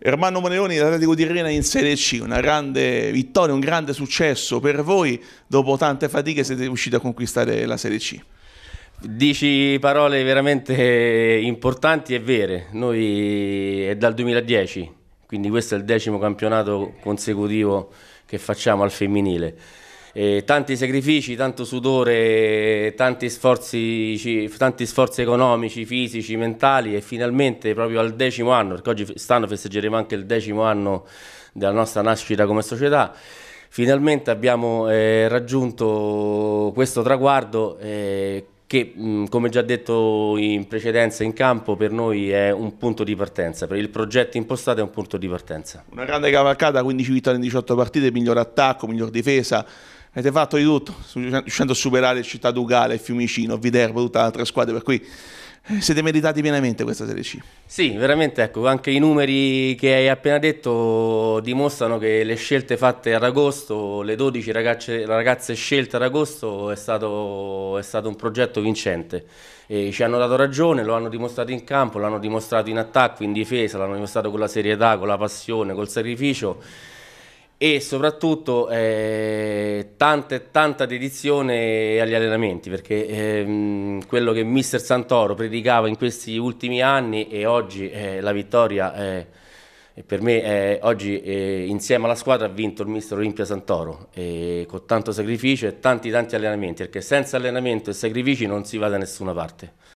Ermanno Moneroni dell'Atletico di Rena in Serie C, una grande vittoria, un grande successo per voi, dopo tante fatiche siete riusciti a conquistare la Serie C. Dici parole veramente importanti e vere, noi è dal 2010, quindi questo è il decimo campionato consecutivo che facciamo al femminile eh, tanti sacrifici, tanto sudore, tanti sforzi, tanti sforzi, economici, fisici, mentali e finalmente proprio al decimo anno, perché oggi stanno festeggeremo anche il decimo anno della nostra nascita come società, finalmente abbiamo eh, raggiunto questo traguardo eh, che come già detto in precedenza in campo per noi è un punto di partenza, per il progetto impostato è un punto di partenza. Una grande cavalcata, 15 vittorie in 18 partite, miglior attacco, miglior difesa, avete fatto di tutto, riuscendo a superare Città Dugale, Fiumicino, Viterbo, tutta altre squadre, per cui eh, siete meritati pienamente questa Serie C. Sì, veramente, ecco, anche i numeri che hai appena detto dimostrano che le scelte fatte ad agosto, le 12 ragazze, ragazze scelte ad agosto, è stato, è stato un progetto vincente. E ci hanno dato ragione, lo hanno dimostrato in campo, l'hanno dimostrato in attacco, in difesa, l'hanno dimostrato con la serietà, con la passione, col sacrificio e soprattutto eh, tanta e tanta dedizione agli allenamenti perché ehm, quello che mister Santoro predicava in questi ultimi anni e oggi eh, la vittoria eh, per me eh, oggi eh, insieme alla squadra ha vinto il mister Olimpia Santoro con tanto sacrificio e tanti tanti allenamenti perché senza allenamento e sacrifici non si va da nessuna parte